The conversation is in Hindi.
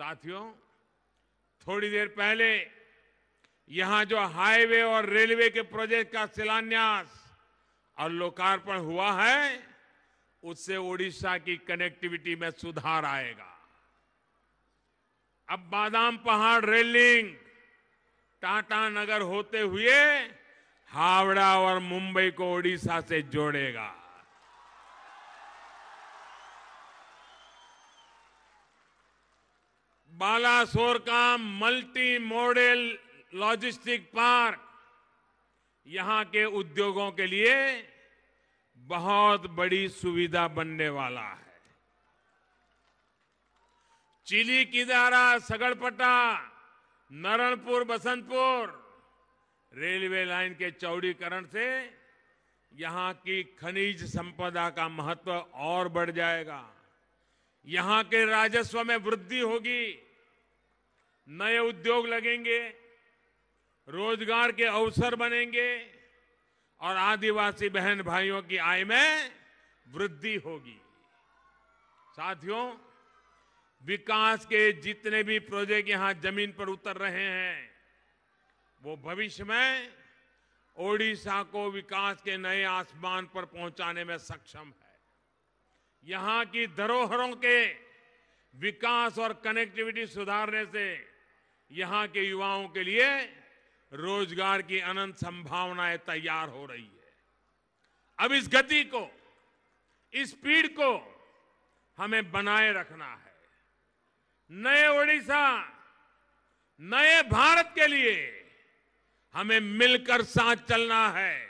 साथियों थोड़ी देर पहले यहां जो हाईवे और रेलवे के प्रोजेक्ट का शिलान्यास और लोकार्पण हुआ है उससे ओडिशा की कनेक्टिविटी में सुधार आएगा अब बादाम पहाड़ रेल लिंक टाटा नगर होते हुए हावड़ा और मुंबई को ओडिशा से जोड़ेगा बालासोर का मल्टी मॉडल लॉजिस्टिक पार्क यहां के उद्योगों के लिए बहुत बड़ी सुविधा बनने वाला है चिली किदारा सगड़पटा नरनपुर बसंतपुर रेलवे लाइन के चौड़ीकरण से यहां की खनिज संपदा का महत्व और बढ़ जाएगा यहां के राजस्व में वृद्धि होगी नए उद्योग लगेंगे रोजगार के अवसर बनेंगे और आदिवासी बहन भाइयों की आय में वृद्धि होगी साथियों विकास के जितने भी प्रोजेक्ट यहां जमीन पर उतर रहे हैं वो भविष्य में ओडिशा को विकास के नए आसमान पर पहुंचाने में सक्षम है यहां की धरोहरों के विकास और कनेक्टिविटी सुधारने से यहां के युवाओं के लिए रोजगार की अनंत संभावनाएं तैयार हो रही है अब इस गति को इस स्पीड को हमें बनाए रखना है नए ओडिशा नए भारत के लिए हमें मिलकर साथ चलना है